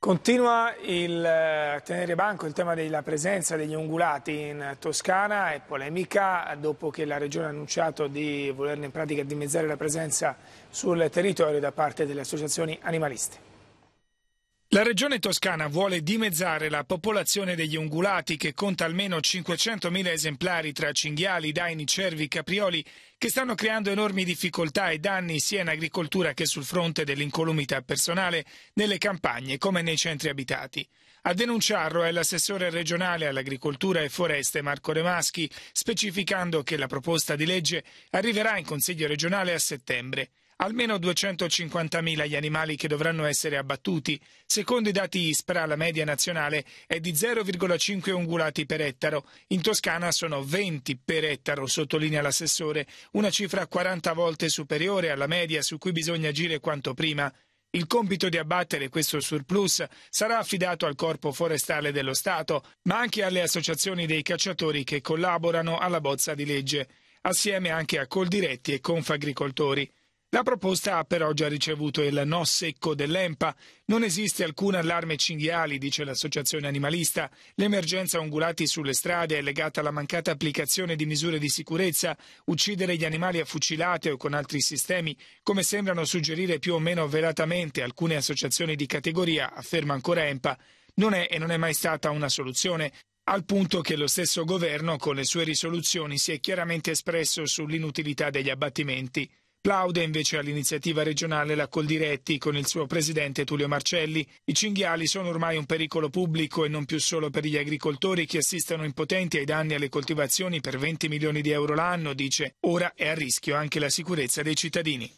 Continua il eh, tenere banco il tema della presenza degli ungulati in Toscana è polemica dopo che la Regione ha annunciato di volerne in pratica dimezzare la presenza sul territorio da parte delle associazioni animaliste. La regione toscana vuole dimezzare la popolazione degli ungulati che conta almeno 500.000 esemplari tra cinghiali, daini, cervi, caprioli che stanno creando enormi difficoltà e danni sia in agricoltura che sul fronte dell'incolumità personale nelle campagne come nei centri abitati. A denunciarlo è l'assessore regionale all'agricoltura e foreste Marco Remaschi, specificando che la proposta di legge arriverà in Consiglio regionale a settembre. Almeno 250.000 gli animali che dovranno essere abbattuti. Secondo i dati ISPRA, la media nazionale è di 0,5 ungulati per ettaro. In Toscana sono 20 per ettaro, sottolinea l'assessore, una cifra 40 volte superiore alla media su cui bisogna agire quanto prima. Il compito di abbattere questo surplus sarà affidato al Corpo Forestale dello Stato, ma anche alle associazioni dei cacciatori che collaborano alla bozza di legge, assieme anche a Coldiretti e Confagricoltori. La proposta ha però già ricevuto il no secco dell'EMPA. Non esiste alcun allarme cinghiali, dice l'associazione animalista. L'emergenza ungulati sulle strade è legata alla mancata applicazione di misure di sicurezza. Uccidere gli animali a fucilate o con altri sistemi, come sembrano suggerire più o meno velatamente alcune associazioni di categoria, afferma ancora EMPA, non è e non è mai stata una soluzione al punto che lo stesso governo con le sue risoluzioni si è chiaramente espresso sull'inutilità degli abbattimenti. Plaude invece all'iniziativa regionale la Coldiretti con il suo presidente Tullio Marcelli. I cinghiali sono ormai un pericolo pubblico e non più solo per gli agricoltori che assistono impotenti ai danni alle coltivazioni per 20 milioni di euro l'anno, dice. Ora è a rischio anche la sicurezza dei cittadini.